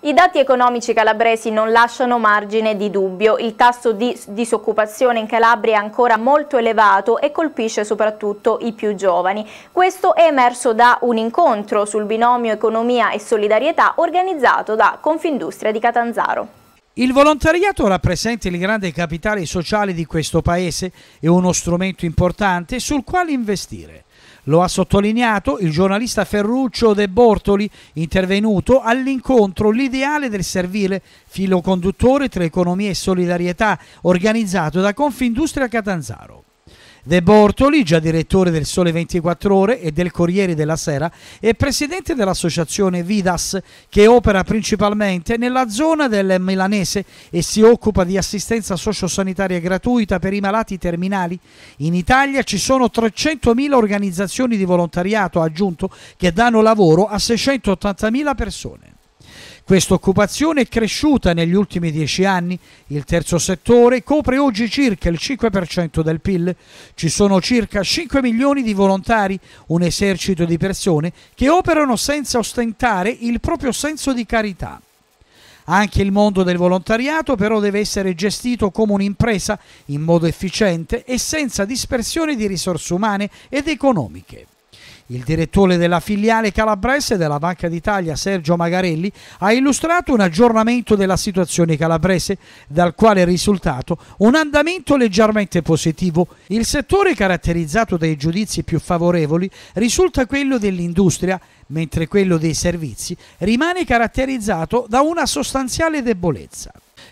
I dati economici calabresi non lasciano margine di dubbio, il tasso di disoccupazione in Calabria è ancora molto elevato e colpisce soprattutto i più giovani. Questo è emerso da un incontro sul binomio economia e solidarietà organizzato da Confindustria di Catanzaro. Il volontariato rappresenta il grande capitale sociale di questo paese e uno strumento importante sul quale investire. Lo ha sottolineato il giornalista Ferruccio De Bortoli, intervenuto all'incontro L'ideale del servile, filo conduttore tra economia e solidarietà, organizzato da Confindustria Catanzaro. De Bortoli, già direttore del Sole 24 Ore e del Corriere della Sera, è presidente dell'associazione Vidas che opera principalmente nella zona del Milanese e si occupa di assistenza sociosanitaria gratuita per i malati terminali. In Italia ci sono 300.000 organizzazioni di volontariato, ha aggiunto, che danno lavoro a 680.000 persone. Questa occupazione è cresciuta negli ultimi dieci anni, il terzo settore copre oggi circa il 5% del PIL, ci sono circa 5 milioni di volontari, un esercito di persone che operano senza ostentare il proprio senso di carità. Anche il mondo del volontariato però deve essere gestito come un'impresa in modo efficiente e senza dispersione di risorse umane ed economiche. Il direttore della filiale calabrese della Banca d'Italia, Sergio Magarelli, ha illustrato un aggiornamento della situazione calabrese, dal quale è risultato un andamento leggermente positivo. Il settore caratterizzato dai giudizi più favorevoli risulta quello dell'industria, mentre quello dei servizi rimane caratterizzato da una sostanziale debolezza.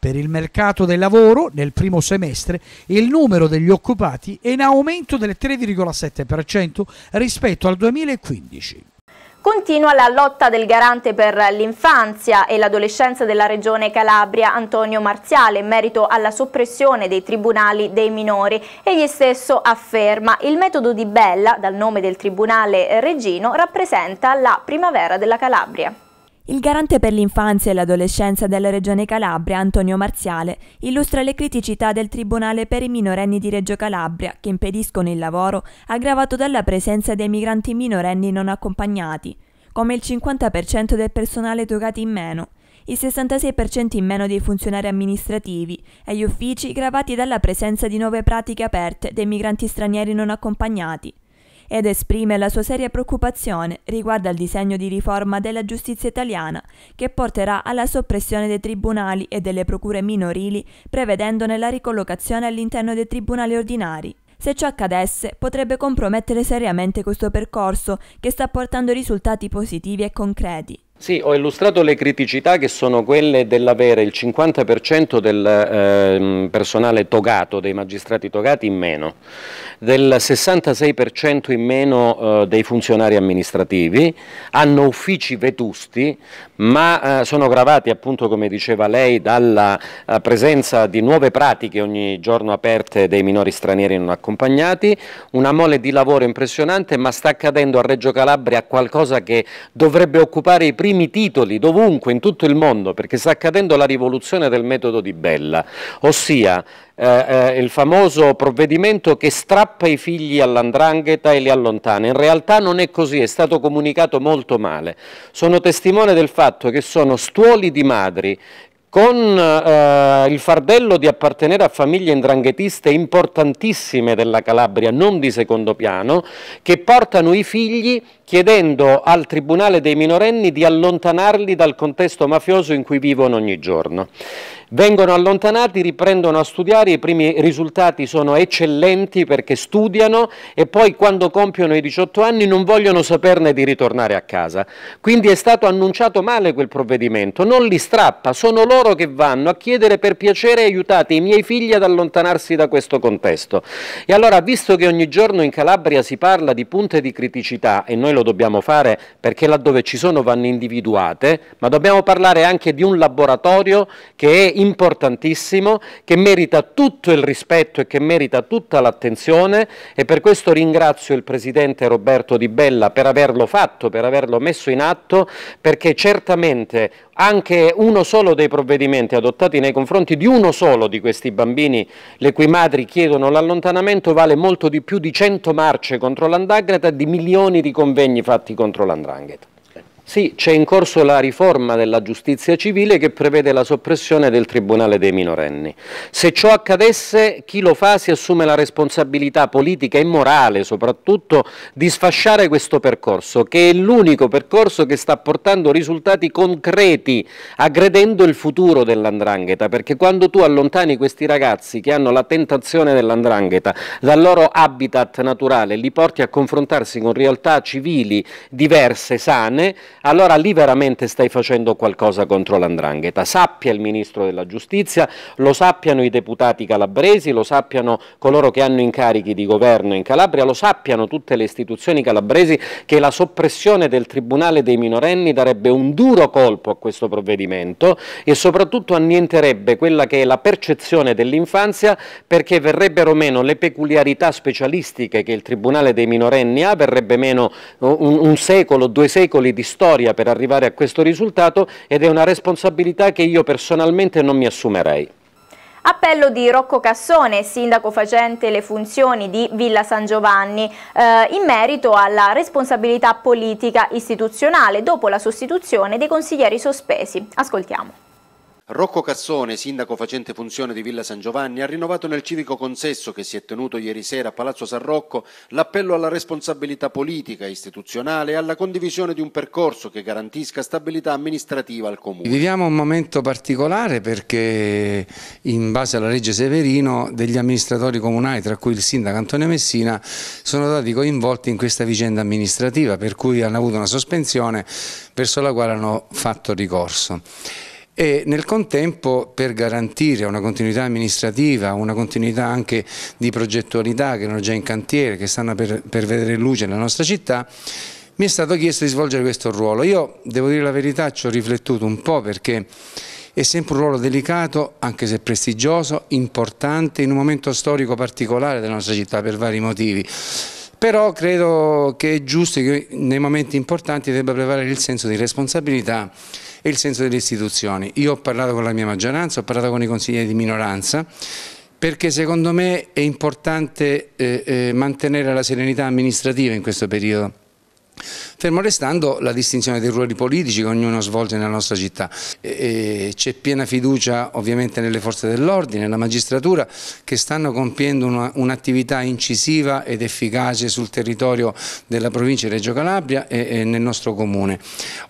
Per il mercato del lavoro, nel primo semestre, il numero degli occupati è in aumento del 3,7% rispetto al 2015. Continua la lotta del garante per l'infanzia e l'adolescenza della regione Calabria Antonio Marziale in merito alla soppressione dei tribunali dei minori. Egli stesso afferma il metodo di Bella, dal nome del tribunale Regino, rappresenta la primavera della Calabria. Il garante per l'infanzia e l'adolescenza della Regione Calabria, Antonio Marziale, illustra le criticità del Tribunale per i minorenni di Reggio Calabria che impediscono il lavoro aggravato dalla presenza dei migranti minorenni non accompagnati, come il 50% del personale togati in meno, il 66% in meno dei funzionari amministrativi e gli uffici gravati dalla presenza di nuove pratiche aperte dei migranti stranieri non accompagnati ed esprime la sua seria preoccupazione riguardo al disegno di riforma della giustizia italiana che porterà alla soppressione dei tribunali e delle procure minorili prevedendone la ricollocazione all'interno dei tribunali ordinari. Se ciò accadesse, potrebbe compromettere seriamente questo percorso che sta portando risultati positivi e concreti. Sì, ho illustrato le criticità che sono quelle dell'avere il 50% del eh, personale togato, dei magistrati togati in meno, del 66% in meno eh, dei funzionari amministrativi, hanno uffici vetusti ma eh, sono gravati appunto come diceva lei dalla eh, presenza di nuove pratiche ogni giorno aperte dei minori stranieri non accompagnati, una mole di lavoro impressionante ma sta accadendo a Reggio Calabria qualcosa che dovrebbe occupare i primi primi titoli dovunque in tutto il mondo perché sta accadendo la rivoluzione del metodo di Bella, ossia eh, eh, il famoso provvedimento che strappa i figli all'andrangheta e li allontana. In realtà non è così, è stato comunicato molto male. Sono testimone del fatto che sono stuoli di madri con eh, il fardello di appartenere a famiglie indranghetiste importantissime della Calabria, non di secondo piano, che portano i figli chiedendo al Tribunale dei minorenni di allontanarli dal contesto mafioso in cui vivono ogni giorno. Vengono allontanati, riprendono a studiare, i primi risultati sono eccellenti perché studiano e poi quando compiono i 18 anni non vogliono saperne di ritornare a casa. Quindi è stato annunciato male quel provvedimento, non li strappa, sono loro che vanno a chiedere per piacere aiutate i miei figli ad allontanarsi da questo contesto. E allora, visto che ogni giorno in Calabria si parla di punte di criticità, e noi lo dobbiamo fare perché laddove ci sono vanno individuate, ma dobbiamo parlare anche di un laboratorio che è importantissimo che merita tutto il rispetto e che merita tutta l'attenzione e per questo ringrazio il Presidente Roberto Di Bella per averlo fatto, per averlo messo in atto, perché certamente anche uno solo dei provvedimenti adottati nei confronti di uno solo di questi bambini, le cui madri chiedono l'allontanamento, vale molto di più di 100 marce contro l'Andagreta e di milioni di convegni fatti contro l'Andrangheta. Sì, c'è in corso la riforma della giustizia civile che prevede la soppressione del Tribunale dei minorenni. Se ciò accadesse, chi lo fa si assume la responsabilità politica e morale, soprattutto, di sfasciare questo percorso, che è l'unico percorso che sta portando risultati concreti, aggredendo il futuro dell'andrangheta, perché quando tu allontani questi ragazzi che hanno la tentazione dell'andrangheta dal loro habitat naturale, li porti a confrontarsi con realtà civili diverse, sane, allora lì veramente stai facendo qualcosa contro l'andrangheta. Sappia il Ministro della Giustizia, lo sappiano i deputati calabresi, lo sappiano coloro che hanno incarichi di governo in Calabria, lo sappiano tutte le istituzioni calabresi che la soppressione del Tribunale dei minorenni darebbe un duro colpo a questo provvedimento e soprattutto annienterebbe quella che è la percezione dell'infanzia perché verrebbero meno le peculiarità specialistiche che il Tribunale dei minorenni ha, verrebbe meno uh, un, un secolo, due secoli di storia storia per arrivare a questo risultato ed è una responsabilità che io personalmente non mi assumerei. Appello di Rocco Cassone, sindaco facente le funzioni di Villa San Giovanni, eh, in merito alla responsabilità politica istituzionale dopo la sostituzione dei consiglieri sospesi. Ascoltiamo. Rocco Cassone, sindaco facente funzione di Villa San Giovanni, ha rinnovato nel civico consesso che si è tenuto ieri sera a Palazzo San Rocco l'appello alla responsabilità politica, istituzionale e alla condivisione di un percorso che garantisca stabilità amministrativa al Comune. Viviamo un momento particolare perché in base alla legge Severino degli amministratori comunali, tra cui il sindaco Antonio Messina, sono stati coinvolti in questa vicenda amministrativa per cui hanno avuto una sospensione verso la quale hanno fatto ricorso e nel contempo per garantire una continuità amministrativa, una continuità anche di progettualità che erano già in cantiere, che stanno per, per vedere luce nella nostra città, mi è stato chiesto di svolgere questo ruolo. Io, devo dire la verità, ci ho riflettuto un po' perché è sempre un ruolo delicato, anche se prestigioso, importante, in un momento storico particolare della nostra città per vari motivi. Però credo che è giusto che nei momenti importanti debba prevalere il senso di responsabilità e il senso delle istituzioni. Io ho parlato con la mia maggioranza, ho parlato con i consiglieri di minoranza, perché secondo me è importante eh, eh, mantenere la serenità amministrativa in questo periodo Fermo restando la distinzione dei ruoli politici che ognuno svolge nella nostra città. C'è piena fiducia ovviamente nelle forze dell'ordine, nella magistratura che stanno compiendo un'attività un incisiva ed efficace sul territorio della provincia di Reggio Calabria e, e nel nostro comune.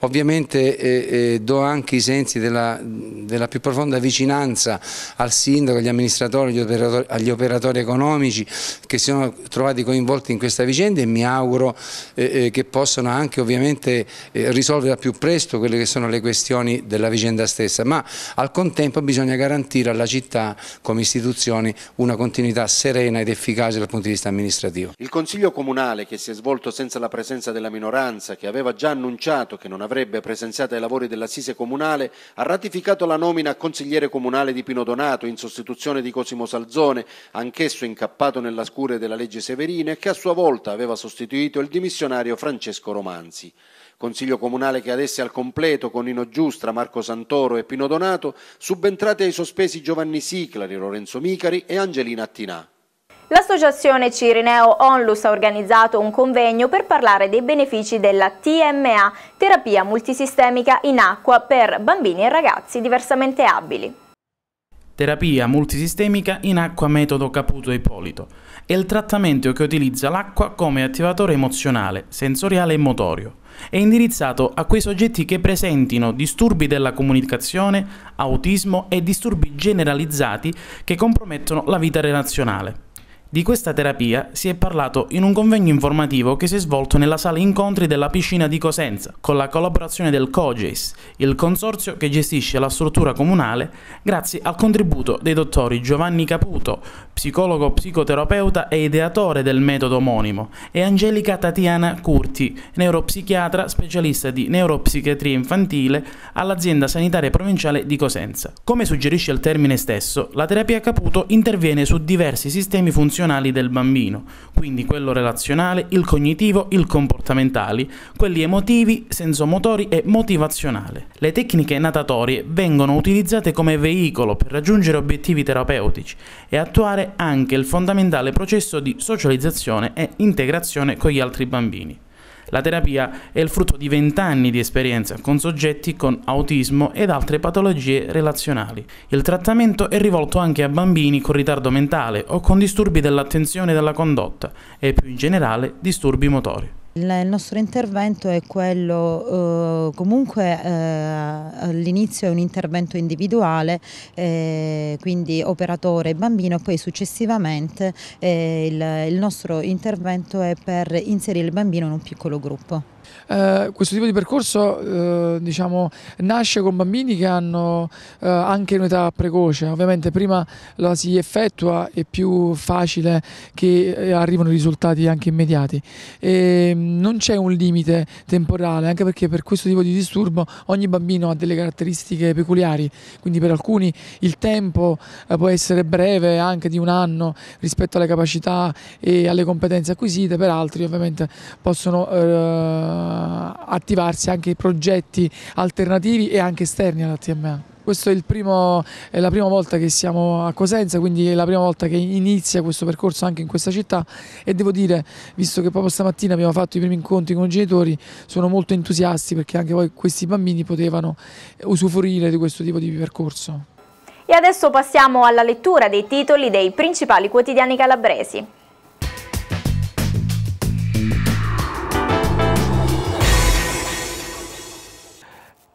Ovviamente eh, eh, do anche i sensi della, della, più profonda vicinanza al sindaco, agli amministratori, agli operatori, agli operatori economici che si sono trovati coinvolti in questa vicenda e mi auguro eh, che possano possono anche ovviamente eh, risolvere al più presto quelle che sono le questioni della vicenda stessa, ma al contempo bisogna garantire alla città come istituzioni una continuità serena ed efficace dal punto di vista amministrativo. Il Consiglio Comunale che si è svolto senza la presenza della minoranza, che aveva già annunciato che non avrebbe presenziato ai lavori dell'assise comunale, ha ratificato la nomina a consigliere comunale di Pino Donato in sostituzione di Cosimo Salzone, anch'esso incappato nella scure della legge Severine, che a sua volta aveva sostituito il dimissionario francese. Francesco Romanzi. Consiglio comunale che adesse al completo con Nino Giustra, Marco Santoro e Pino Donato, subentrate ai sospesi Giovanni Siclari, Lorenzo Micari e Angelina Attinà. L'associazione Cirineo Onlus ha organizzato un convegno per parlare dei benefici della TMA, terapia multisistemica in acqua per bambini e ragazzi diversamente abili. Terapia multisistemica in acqua metodo Caputo Ippolito è il trattamento che utilizza l'acqua come attivatore emozionale, sensoriale e motorio. È indirizzato a quei soggetti che presentino disturbi della comunicazione, autismo e disturbi generalizzati che compromettono la vita relazionale. Di questa terapia si è parlato in un convegno informativo che si è svolto nella sala incontri della piscina di Cosenza, con la collaborazione del COGES, il consorzio che gestisce la struttura comunale, grazie al contributo dei dottori Giovanni Caputo, psicologo psicoterapeuta e ideatore del metodo omonimo, e Angelica Tatiana Curti, neuropsichiatra specialista di neuropsichiatria infantile all'azienda sanitaria provinciale di Cosenza. Come suggerisce il termine stesso, la terapia Caputo interviene su diversi sistemi funzionali funzionali del bambino, quindi quello relazionale, il cognitivo, il comportamentale, quelli emotivi, sensomotori e motivazionale. Le tecniche natatorie vengono utilizzate come veicolo per raggiungere obiettivi terapeutici e attuare anche il fondamentale processo di socializzazione e integrazione con gli altri bambini. La terapia è il frutto di vent'anni di esperienza con soggetti con autismo ed altre patologie relazionali. Il trattamento è rivolto anche a bambini con ritardo mentale o con disturbi dell'attenzione e della condotta e più in generale disturbi motori. Il nostro intervento è quello, eh, comunque eh, all'inizio è un intervento individuale, eh, quindi operatore e bambino, e poi successivamente eh, il, il nostro intervento è per inserire il bambino in un piccolo gruppo. Eh, questo tipo di percorso eh, diciamo, nasce con bambini che hanno eh, anche un'età precoce, ovviamente prima la si effettua è più facile che eh, arrivano risultati anche immediati. E mm, non c'è un limite temporale, anche perché per questo tipo di disturbo ogni bambino ha delle caratteristiche peculiari, quindi per alcuni il tempo eh, può essere breve anche di un anno rispetto alle capacità e alle competenze acquisite, per altri ovviamente possono eh, attivarsi anche progetti alternativi e anche esterni alla TMA. Questa è, è, la prima volta che siamo a Cosenza, quindi è la prima volta che inizia questo percorso anche in questa città e devo dire, visto che proprio stamattina abbiamo fatto i primi incontri con i genitori, sono molto entusiasti perché anche poi questi bambini potevano usufruire di questo tipo di percorso. E adesso passiamo alla lettura dei titoli dei principali quotidiani calabresi.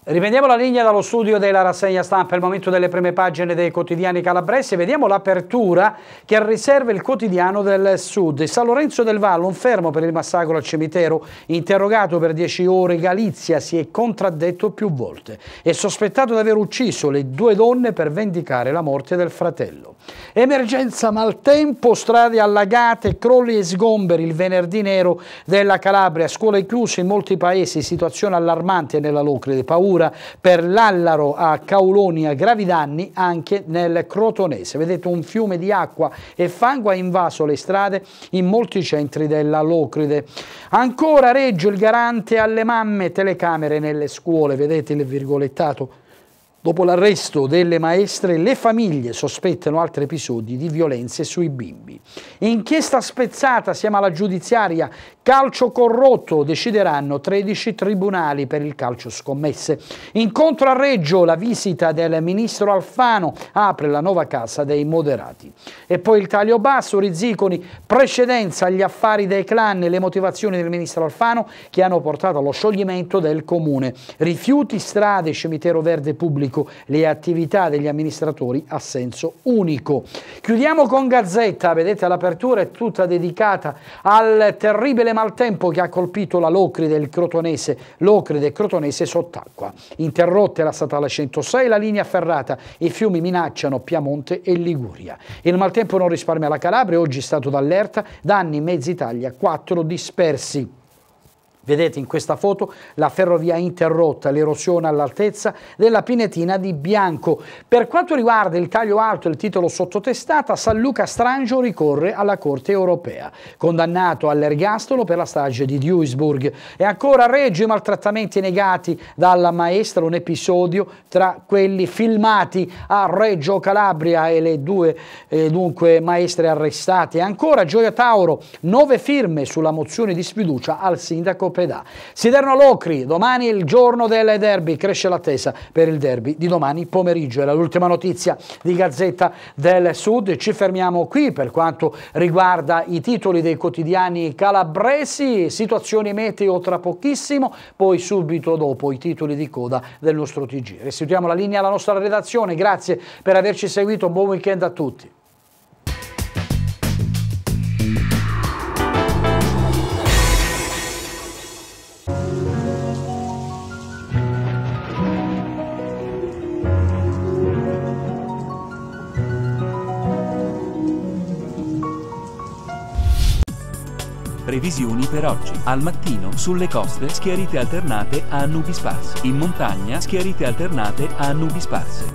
Riprendiamo la linea dallo studio della rassegna stampa, il momento delle prime pagine dei quotidiani calabresi. Vediamo l'apertura che riserva il quotidiano del sud. San Lorenzo del Vallo, un fermo per il massacro al cimitero, interrogato per 10 ore, Galizia si è contraddetto più volte. È sospettato di aver ucciso le due donne per vendicare la morte del fratello. Emergenza maltempo, strade allagate, crolli e sgomberi il venerdì nero della Calabria, scuole chiuse in molti paesi, situazione allarmante nella Locre, paura procura per l'allaro a Caulonia, gravi danni anche nel Crotonese. Vedete un fiume di acqua e fango ha invaso le strade in molti centri della Locride. Ancora Reggio il garante alle mamme, telecamere nelle scuole, vedete il virgolettato. Dopo l'arresto delle maestre, le famiglie sospettano altri episodi di violenze sui bimbi. Inchiesta spezzata, siamo alla giudiziaria, Calcio corrotto, decideranno 13 tribunali per il calcio scommesse. Incontro a Reggio, la visita del ministro Alfano apre la nuova casa dei moderati. E poi il taglio basso, Rizziconi, precedenza agli affari dei clan e le motivazioni del ministro Alfano che hanno portato allo scioglimento del comune. Rifiuti, strade, cimitero verde pubblico, le attività degli amministratori a senso unico. Chiudiamo con Gazzetta, vedete l'apertura è tutta dedicata al terribile maltempo che ha colpito la Locride e il Crotonese, Locride e Crotonese sott'acqua. Interrotte la statale 106, la linea ferrata, i fiumi minacciano Piemonte e Liguria. Il maltempo non risparmia la Calabria, oggi è stato d'allerta, danni in mezza Italia, quattro dispersi. Vedete in questa foto la ferrovia interrotta, l'erosione all'altezza della pinetina di Bianco. Per quanto riguarda il taglio alto e il titolo sottotestata, San Luca Strangio ricorre alla Corte Europea, condannato all'ergastolo per la strage di Duisburg. E ancora Reggio i maltrattamenti negati dalla maestra, un episodio tra quelli filmati a Reggio Calabria e le due eh, dunque, maestre arrestate. E ancora Gioia Tauro, nove firme sulla mozione di sfiducia al sindaco Copedà. Siderno Locri, domani il giorno del derby, cresce l'attesa per il derby di domani pomeriggio. Era l'ultima notizia di Gazzetta del Sud. Ci fermiamo qui per quanto riguarda i titoli dei quotidiani calabresi, situazioni meteo tra pochissimo, poi subito dopo i titoli di coda del nostro TG. Restituiamo la linea alla nostra redazione, grazie per averci seguito, buon weekend a tutti. previsioni per oggi. Al mattino, sulle coste, schiarite alternate a nubi sparse. In montagna, schiarite alternate a nubi sparse.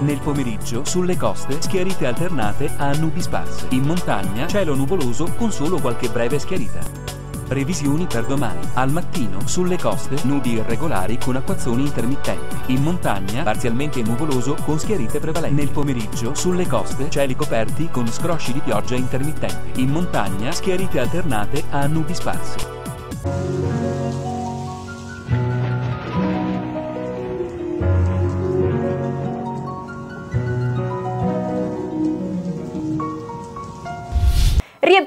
Nel pomeriggio, sulle coste, schiarite alternate a nubi sparse. In montagna, cielo nuvoloso con solo qualche breve schiarita. Previsioni per domani. Al mattino, sulle coste, nudi irregolari con acquazzoni intermittenti. In montagna, parzialmente nuvoloso con schiarite prevalenti. Nel pomeriggio, sulle coste, cieli coperti con scrosci di pioggia intermittenti. In montagna, schiarite alternate a nubi sparsi.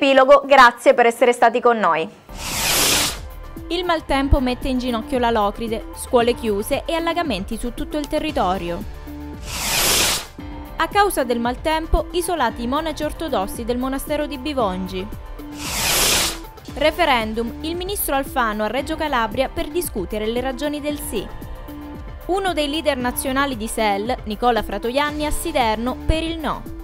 epilogo, grazie per essere stati con noi. Il maltempo mette in ginocchio la Locride, scuole chiuse e allagamenti su tutto il territorio. A causa del maltempo, isolati i monaci ortodossi del monastero di Bivongi. Referendum, il ministro Alfano a Reggio Calabria per discutere le ragioni del sì. Uno dei leader nazionali di SEL, Nicola Fratoianni, a Siderno per il no.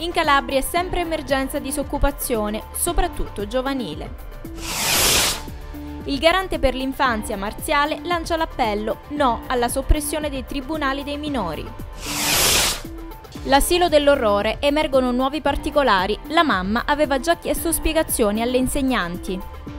In Calabria è sempre emergenza disoccupazione, soprattutto giovanile. Il garante per l'infanzia Marziale lancia l'appello no alla soppressione dei tribunali dei minori. L'asilo dell'orrore emergono nuovi particolari, la mamma aveva già chiesto spiegazioni alle insegnanti.